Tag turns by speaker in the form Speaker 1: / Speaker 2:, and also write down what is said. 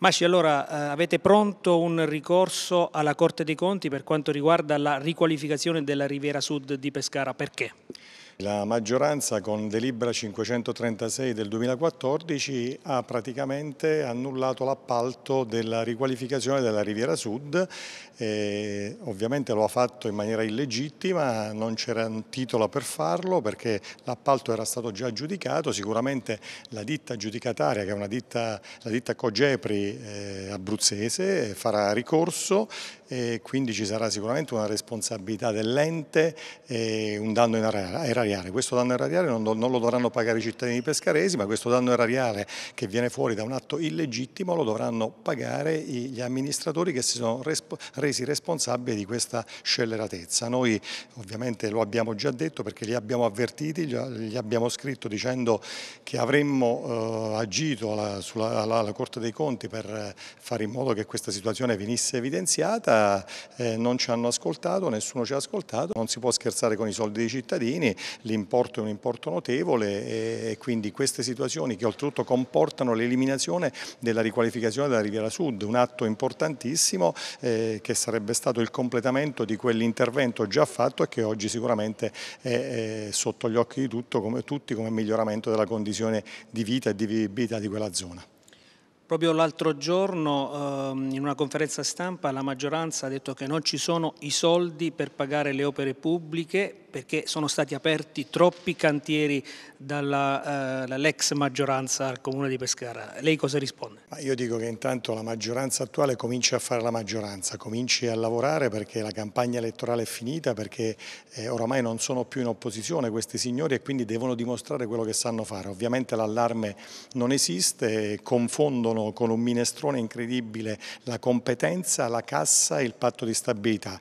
Speaker 1: Masci, allora eh, avete pronto un ricorso alla Corte dei Conti per quanto riguarda la riqualificazione della Riviera Sud di Pescara, perché?
Speaker 2: La maggioranza con delibera 536 del 2014 ha praticamente annullato l'appalto della riqualificazione della Riviera Sud, e eh, ovviamente lo ha fatto in maniera illegittima, non c'era un titolo per farlo perché l'appalto era stato già giudicato, sicuramente la ditta giudicataria che è una ditta, la ditta Cogepri eh, abruzzese farà ricorso e quindi ci sarà sicuramente una responsabilità dell'ente e un danno in area erariale. Questo danno erariale non, non, lo dovranno pagare i cittadini pescaresi, ma questo danno erariale che viene fuori da un atto illegittimo lo dovranno pagare gli amministratori che si sono resi responsabili di questa scelleratezza. Noi ovviamente lo abbiamo già detto perché li abbiamo avvertiti, gli abbiamo scritto dicendo che avremmo eh, agito alla, sulla, alla, alla, Corte dei Conti per fare in modo che questa situazione venisse evidenziata, eh, non ci hanno ascoltato, nessuno ci ha ascoltato, non si può scherzare con i soldi dei cittadini, l'importo è un importo notevole e quindi queste situazioni che oltretutto comportano l'eliminazione della riqualificazione della Riviera Sud, un atto importantissimo eh, che sarebbe stato il completamento di quell'intervento già fatto e che oggi sicuramente è, è sotto gli occhi di tutto, come, tutti come miglioramento della condizione di vita e di vivibilità di quella zona.
Speaker 1: Proprio l'altro giorno ehm, in una conferenza stampa la maggioranza ha detto che non ci sono i soldi per pagare le opere pubbliche perché sono stati aperti troppi cantieri dalla, eh, dall'ex maggioranza al Comune di Pescara. Lei cosa risponde? Ma
Speaker 2: io dico che intanto la maggioranza attuale cominci a fare la maggioranza, cominci a lavorare perché la campagna elettorale è finita, perché eh, oramai non sono più in opposizione questi signori e quindi devono dimostrare quello che sanno fare. Ovviamente l'allarme non esiste, confondono con un minestrone incredibile la competenza, la cassa e il patto di stabilità.